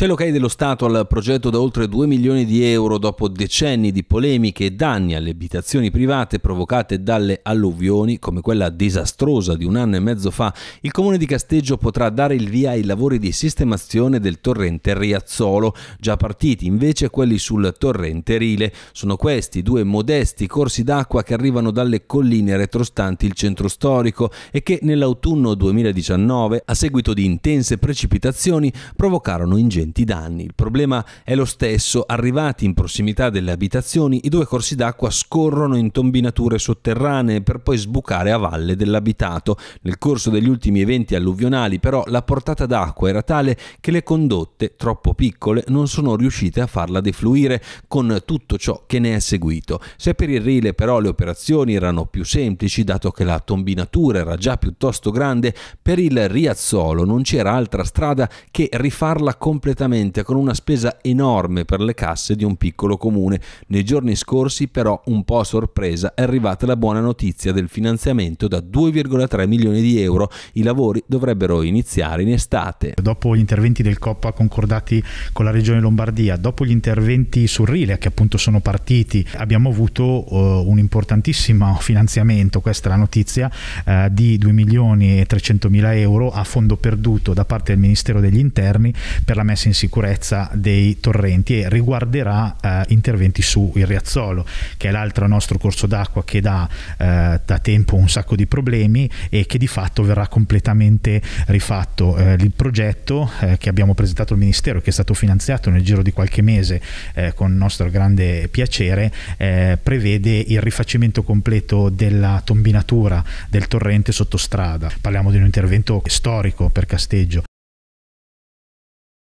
C'è l'ok dello Stato al progetto da oltre 2 milioni di euro dopo decenni di polemiche e danni alle abitazioni private provocate dalle alluvioni, come quella disastrosa di un anno e mezzo fa, il comune di Casteggio potrà dare il via ai lavori di sistemazione del torrente Riazzolo, già partiti invece quelli sul torrente Rile. Sono questi due modesti corsi d'acqua che arrivano dalle colline retrostanti il centro storico e che nell'autunno 2019, a seguito di intense precipitazioni, provocarono ingenti ingenti danni. Il problema è lo stesso, arrivati in prossimità delle abitazioni, i due corsi d'acqua scorrono in tombinature sotterranee per poi sbucare a valle dell'abitato. Nel corso degli ultimi eventi alluvionali però la portata d'acqua era tale che le condotte, troppo piccole, non sono riuscite a farla defluire con tutto ciò che ne è seguito. Se per il Rile però le operazioni erano più semplici, dato che la tombinatura era già piuttosto grande, per il Riazzolo non c'era altra strada che rifarla completamente completamente con una spesa enorme per le casse di un piccolo comune. Nei giorni scorsi però un po' a sorpresa è arrivata la buona notizia del finanziamento da 2,3 milioni di euro. I lavori dovrebbero iniziare in estate. Dopo gli interventi del COPPA concordati con la Regione Lombardia, dopo gli interventi sul Rile che appunto sono partiti, abbiamo avuto uh, un importantissimo finanziamento, questa è la notizia, uh, di 2 milioni e 300 mila euro a fondo perduto da parte del Ministero degli Interni per la messa messa in sicurezza dei torrenti e riguarderà eh, interventi su il Riazzolo, che è l'altro nostro corso d'acqua che dà eh, da tempo un sacco di problemi e che di fatto verrà completamente rifatto. Eh, il progetto eh, che abbiamo presentato al Ministero, che è stato finanziato nel giro di qualche mese eh, con nostro grande piacere, eh, prevede il rifacimento completo della tombinatura del torrente sottostrada. Parliamo di un intervento storico per Casteggio